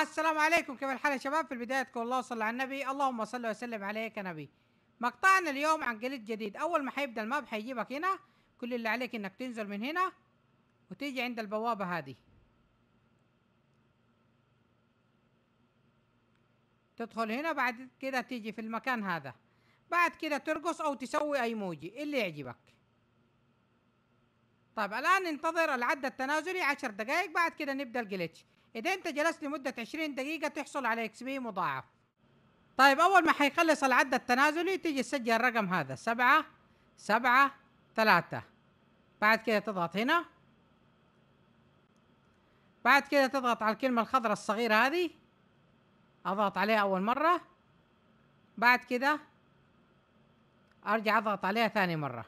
السلام عليكم كيف الحال يا شباب في البداية تقول الله صلى على النبي اللهم صل وسلم عليك يا نبي مقطعنا اليوم عن جليد جديد اول ما حيبدأ الماب حيجيبك هنا كل اللي عليك انك تنزل من هنا وتيجي عند البوابة هذه تدخل هنا بعد كده تيجي في المكان هذا بعد كده ترقص او تسوي اي موجي اللي يعجبك طيب الان ننتظر العد التنازلي عشر دقائق بعد كده نبدا الجليتش اذا انت جلست لمده عشرين دقيقه تحصل على اكس بي مضاعف طيب اول ما حيخلص العد التنازلي تيجي تسجل الرقم هذا سبعة سبعة ثلاثة بعد كده تضغط هنا بعد كده تضغط على الكلمة الخضراء الصغيرة هذه اضغط عليها اول مرة بعد كده ارجع اضغط عليها ثاني مرة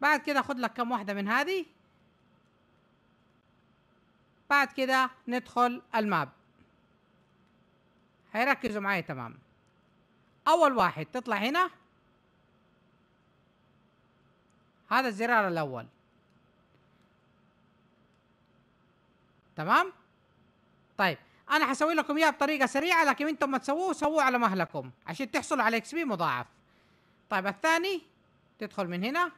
بعد كده خد لك كم واحدة من هذه بعد كده ندخل الماب هيركزوا معايا تمام اول واحد تطلع هنا هذا الزرار الاول تمام طيب انا حسوي لكم اياها بطريقه سريعه لكن انتم ما تسووه سووه على مهلكم عشان تحصلوا على اكس بي مضاعف طيب الثاني تدخل من هنا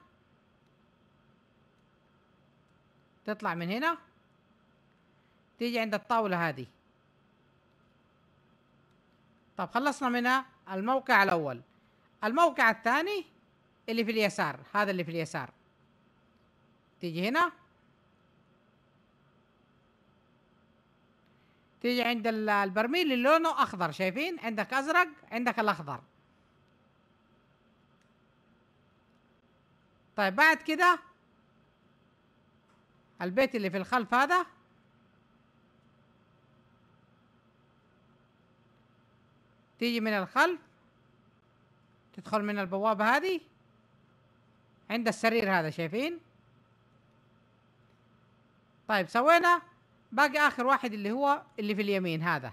تطلع من هنا تيجي عند الطاوله هذه طب خلصنا من الموقع الاول الموقع الثاني اللي في اليسار هذا اللي في اليسار تيجي هنا تيجي عند البرميل اللي لونه اخضر شايفين عندك ازرق عندك الاخضر طيب بعد كده البيت اللي في الخلف هذا تيجي من الخلف تدخل من البوابة هذه عند السرير هذا شايفين طيب سوينا باقي اخر واحد اللي هو اللي في اليمين هذا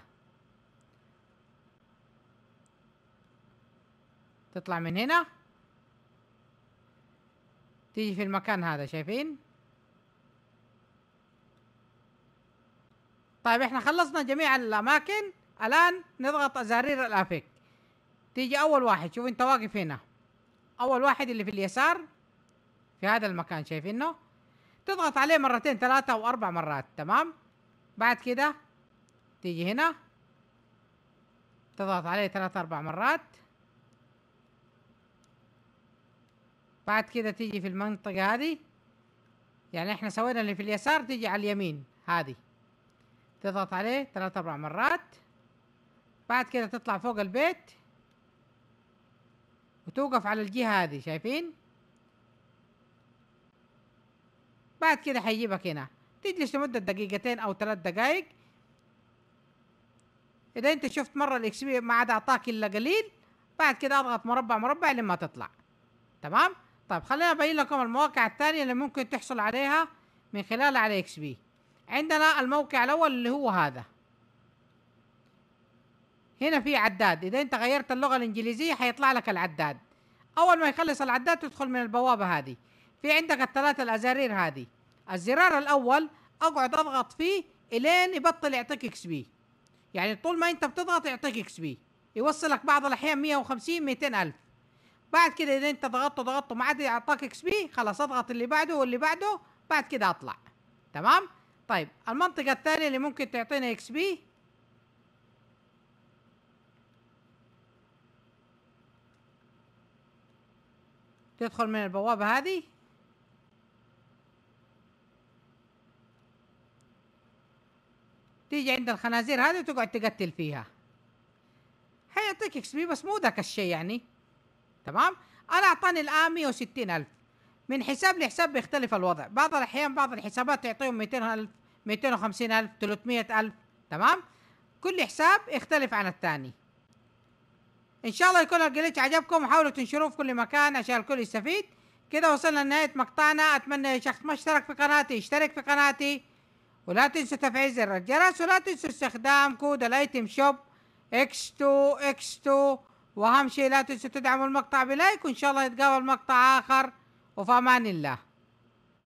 تطلع من هنا تيجي في المكان هذا شايفين طيب احنا خلصنا جميع الاماكن الان نضغط زرير الافك تيجي اول واحد شوف انت واقف هنا اول واحد اللي في اليسار في هذا المكان شايفينه تضغط عليه مرتين ثلاثة او اربع مرات تمام بعد كده تيجي هنا تضغط عليه ثلاث اربع مرات بعد كده تيجي في المنطقة هذه يعني احنا سوينا اللي في اليسار تيجي على اليمين هذه تضغط عليه ثلاث اربع مرات بعد كده تطلع فوق البيت وتوقف على الجهة هذه شايفين بعد كده حيجيبك هنا تجلس لمدة دقيقتين أو ثلاث دقائق إذا أنت شفت مرة الإكس بي ما عاد أعطاك إلا قليل بعد كده أضغط مربع مربع لما تطلع تمام طيب خلينا أبين لكم المواقع الثانية اللي ممكن تحصل عليها من خلالها على إكس بي عندنا الموقع الأول اللي هو هذا هنا في عداد إذا أنت غيرت اللغة الإنجليزية حيطلع لك العداد أول ما يخلص العداد تدخل من البوابة هذه في عندك الثلاثة الأزارير هذه الزرار الاول اقعد اضغط فيه الين يبطل يعطيك اكس بي يعني طول ما انت بتضغط يعطيك اكس بي يوصلك بعض الاحيان 150 200 الف بعد كده اذا انت ضغطت ضغطت ما عاد يعطاك اكس بي خلاص اضغط اللي بعده واللي بعده بعد كده اطلع تمام طيب المنطقه الثانيه اللي ممكن تعطينا اكس بي تدخل من البوابه هذه تيجي عند الخنازير هذه وتقعد تقتل فيها حيعطيك اكس بي بس مو ذاك الشيء يعني تمام انا اعطاني الان 160 الف من حساب لحساب بيختلف الوضع بعض الاحيان بعض الحسابات تعطيهم 200 الف 250 الف 300 الف تمام كل حساب يختلف عن الثاني ان شاء الله يكون الجليتش عجبكم وحاولوا تنشروه في كل مكان عشان الكل يستفيد كده وصلنا لنهايه مقطعنا اتمنى شخص ما اشترك في قناتي يشترك في قناتي ولا تنسى تفعيل زر الجرس ولا تنسوا استخدام كود الايتم شوب اكس 2 اكس 2 واهم شيء لا تنسوا تدعموا المقطع بلايك وان شاء الله يتقابل مقطع اخر وفي امان الله